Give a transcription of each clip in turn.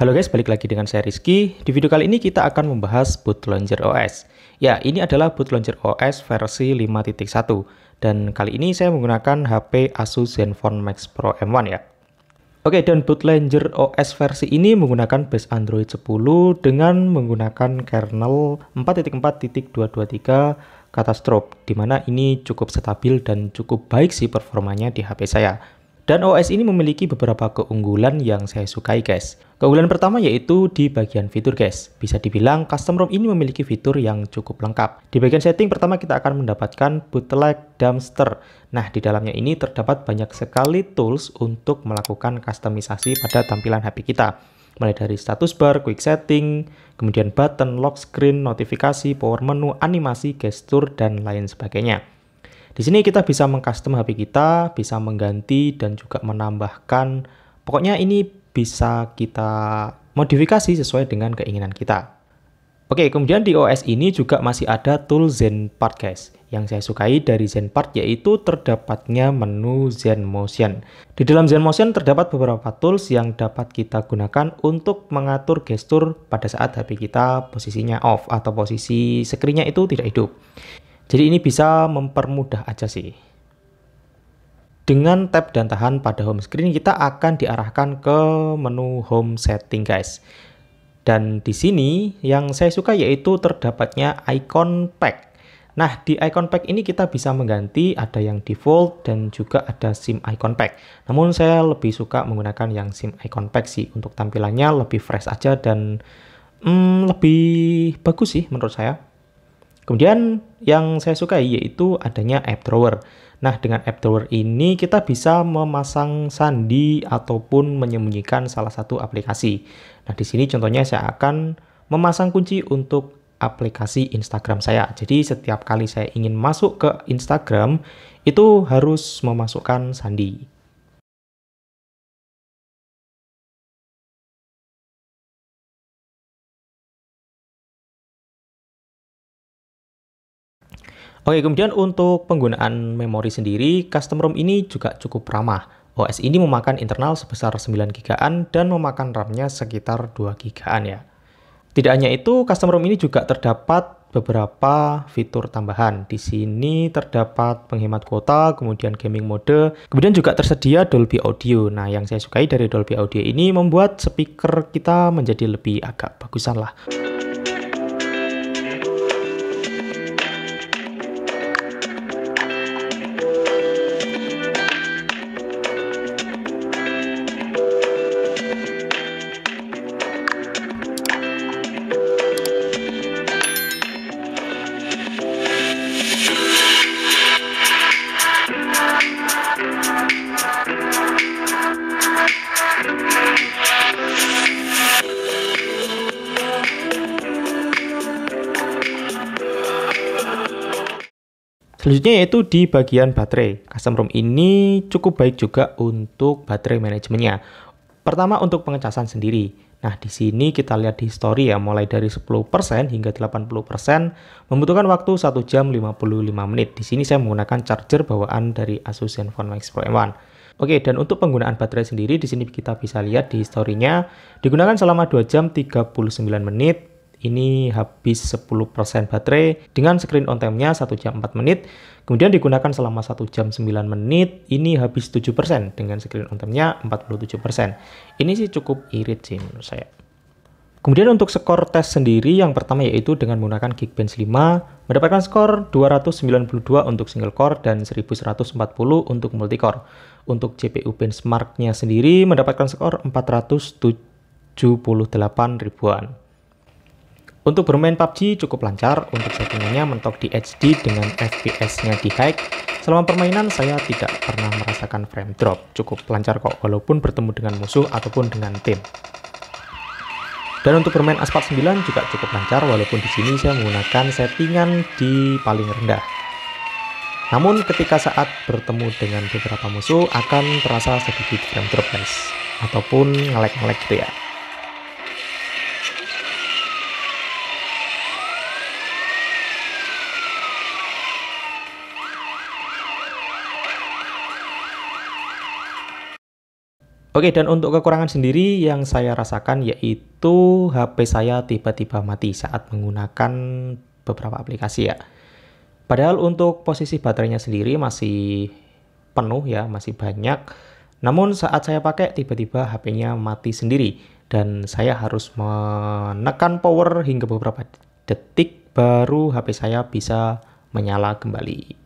Halo guys, balik lagi dengan saya Rizky. Di video kali ini kita akan membahas Boot Launcher OS. Ya, ini adalah Boot Launcher OS versi 5.1 dan kali ini saya menggunakan HP Asus Zenfone Max Pro M1 ya. Oke, dan Boot Launcher OS versi ini menggunakan base Android 10 dengan menggunakan kernel 4.4.223 Catastrophe, di mana ini cukup stabil dan cukup baik sih performanya di HP saya. Dan OS ini memiliki beberapa keunggulan yang saya sukai guys. Keunggulan pertama yaitu di bagian fitur guys. Bisa dibilang custom ROM ini memiliki fitur yang cukup lengkap. Di bagian setting pertama kita akan mendapatkan bootleg dumpster. Nah di dalamnya ini terdapat banyak sekali tools untuk melakukan customisasi pada tampilan HP kita mulai dari status bar, quick setting, kemudian button, lock screen, notifikasi, power menu, animasi, gesture, dan lain sebagainya. Di sini kita bisa mengcustom HP kita, bisa mengganti dan juga menambahkan. Pokoknya ini bisa kita modifikasi sesuai dengan keinginan kita. Oke, kemudian di OS ini juga masih ada tool ZenPart guys. Yang saya sukai dari ZenPart yaitu terdapatnya menu Zen Motion. Di dalam Zen Motion terdapat beberapa tools yang dapat kita gunakan untuk mengatur gestur pada saat HP kita posisinya off atau posisi screen-nya itu tidak hidup. Jadi ini bisa mempermudah aja sih. Dengan tab dan tahan pada home screen kita akan diarahkan ke menu home setting guys. Dan di sini yang saya suka yaitu terdapatnya icon pack. Nah, di icon pack ini kita bisa mengganti ada yang default dan juga ada SIM icon pack. Namun saya lebih suka menggunakan yang SIM icon pack sih untuk tampilannya lebih fresh aja dan hmm, lebih bagus sih menurut saya. Kemudian yang saya suka yaitu adanya app drawer. Nah, dengan app drawer ini kita bisa memasang sandi ataupun menyembunyikan salah satu aplikasi. Nah, di sini contohnya saya akan memasang kunci untuk aplikasi Instagram saya. Jadi setiap kali saya ingin masuk ke Instagram, itu harus memasukkan sandi. Oke, kemudian untuk penggunaan memori sendiri, custom ROM ini juga cukup ramah. OS ini memakan internal sebesar 9 gigaan dan memakan RAM-nya sekitar 2 gigaan ya. Tidak hanya itu, custom ROM ini juga terdapat beberapa fitur tambahan. Di sini terdapat penghemat kuota, kemudian gaming mode, kemudian juga tersedia Dolby Audio. Nah, yang saya sukai dari Dolby Audio ini membuat speaker kita menjadi lebih agak bagusan lah. Selanjutnya yaitu di bagian baterai. Custom ROM ini cukup baik juga untuk baterai manajemennya. Pertama untuk pengecasan sendiri. Nah, di sini kita lihat di histori ya, mulai dari 10% hingga 80% membutuhkan waktu 1 jam 55 menit. Di sini saya menggunakan charger bawaan dari Asus Zenfone Max Pro M1. Oke, dan untuk penggunaan baterai sendiri di sini kita bisa lihat di historinya digunakan selama 2 jam 39 menit, ini habis 10% baterai dengan screen on time-nya 1 jam 4 menit. Kemudian digunakan selama 1 jam 9 menit, ini habis 7% dengan screen on time-nya 47%. Ini sih cukup irit sih menurut saya. Kemudian untuk skor tes sendiri yang pertama yaitu dengan menggunakan Geekbench 5 mendapatkan skor 292 untuk single core dan 1140 untuk multi core. Untuk CPU benchmarknya sendiri mendapatkan skor 478 ribuan. Untuk bermain PUBG cukup lancar, untuk settingannya mentok di HD dengan FPS-nya di high. Selama permainan saya tidak pernah merasakan frame drop, cukup lancar kok walaupun bertemu dengan musuh ataupun dengan tim. Dan untuk bermain Asphalt 9 juga cukup lancar walaupun di sini saya menggunakan settingan di paling rendah. Namun ketika saat bertemu dengan beberapa musuh akan terasa sedikit frame drop guys, ataupun ngelag-ngelag gitu ya. Oke, dan untuk kekurangan sendiri yang saya rasakan yaitu HP saya tiba-tiba mati saat menggunakan beberapa aplikasi ya. Padahal untuk posisi baterainya sendiri masih penuh ya, masih banyak. Namun saat saya pakai tiba-tiba HP-nya mati sendiri dan saya harus menekan power hingga beberapa detik baru HP saya bisa menyala kembali.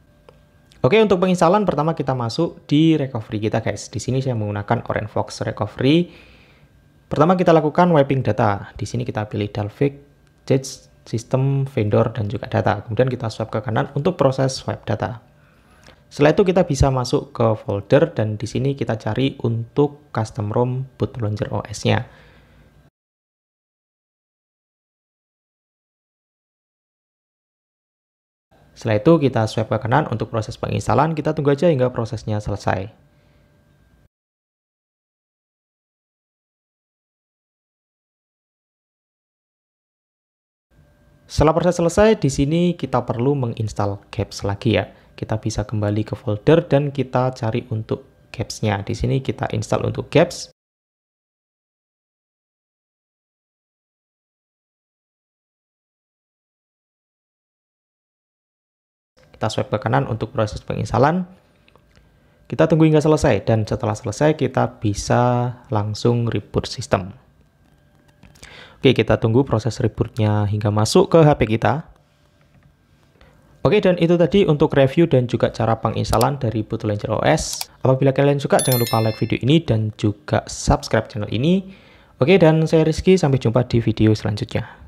Oke, untuk penginstalan pertama kita masuk di recovery kita guys. Di sini saya menggunakan OrangeFox Recovery. Pertama kita lakukan wiping data. Di sini kita pilih Dalvik, Jet System, Vendor, dan juga data. Kemudian kita swipe ke kanan untuk proses swipe data. Setelah itu kita bisa masuk ke folder dan di sini kita cari untuk custom ROM bootloader OS-nya. Setelah itu kita swipe ke kanan untuk proses penginstalan, kita tunggu aja hingga prosesnya selesai. Setelah proses selesai, di sini kita perlu menginstal Caps lagi ya. Kita bisa kembali ke folder dan kita cari untuk caps nya Di sini kita install untuk Caps. Kita swipe ke kanan untuk proses penginstalan. Kita tunggu hingga selesai dan setelah selesai kita bisa langsung reboot sistem. Oke, kita tunggu proses rebootnya hingga masuk ke HP kita. Oke, dan itu tadi untuk review dan juga cara penginstalan dari Boot Launcher OS. Apabila kalian suka, jangan lupa like video ini dan juga subscribe channel ini. Oke, dan saya Rizky, sampai jumpa di video selanjutnya.